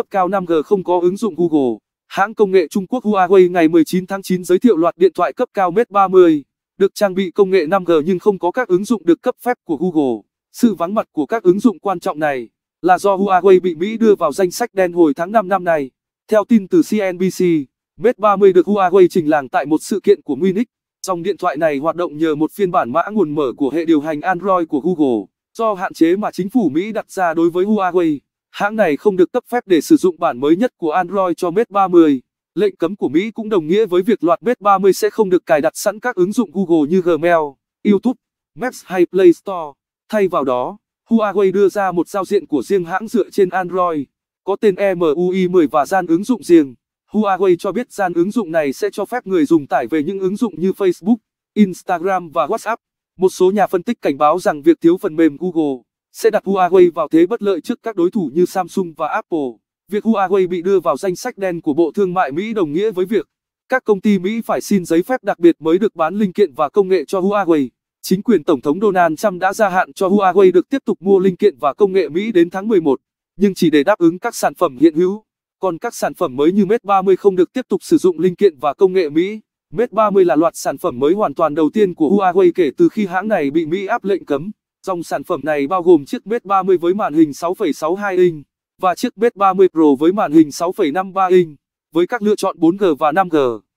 cấp cao 5G không có ứng dụng Google. Hãng công nghệ Trung Quốc Huawei ngày 19 tháng 9 giới thiệu loạt điện thoại cấp cao Mate 30, được trang bị công nghệ 5G nhưng không có các ứng dụng được cấp phép của Google. Sự vắng mặt của các ứng dụng quan trọng này là do Huawei bị Mỹ đưa vào danh sách đen hồi tháng 5 năm nay. Theo tin từ CNBC, Mate 30 được Huawei trình làng tại một sự kiện của Munich. Dòng điện thoại này hoạt động nhờ một phiên bản mã nguồn mở của hệ điều hành Android của Google, do hạn chế mà chính phủ Mỹ đặt ra đối với Huawei. Hãng này không được cấp phép để sử dụng bản mới nhất của Android cho Mate 30. Lệnh cấm của Mỹ cũng đồng nghĩa với việc loạt Mate 30 sẽ không được cài đặt sẵn các ứng dụng Google như Gmail, YouTube, Maps hay Play Store. Thay vào đó, Huawei đưa ra một giao diện của riêng hãng dựa trên Android, có tên EMUI 10 và gian ứng dụng riêng. Huawei cho biết gian ứng dụng này sẽ cho phép người dùng tải về những ứng dụng như Facebook, Instagram và WhatsApp. Một số nhà phân tích cảnh báo rằng việc thiếu phần mềm Google sẽ đặt Huawei vào thế bất lợi trước các đối thủ như Samsung và Apple. Việc Huawei bị đưa vào danh sách đen của Bộ Thương mại Mỹ đồng nghĩa với việc các công ty Mỹ phải xin giấy phép đặc biệt mới được bán linh kiện và công nghệ cho Huawei. Chính quyền Tổng thống Donald Trump đã gia hạn cho Huawei được tiếp tục mua linh kiện và công nghệ Mỹ đến tháng 11, nhưng chỉ để đáp ứng các sản phẩm hiện hữu. Còn các sản phẩm mới như Mate 30 không được tiếp tục sử dụng linh kiện và công nghệ Mỹ. Mate 30 là loạt sản phẩm mới hoàn toàn đầu tiên của Huawei kể từ khi hãng này bị Mỹ áp lệnh cấm. Dòng sản phẩm này bao gồm chiếc bed 30 với màn hình 6,62 inch và chiếc bed 30 Pro với màn hình 6,53 inch với các lựa chọn 4G và 5G.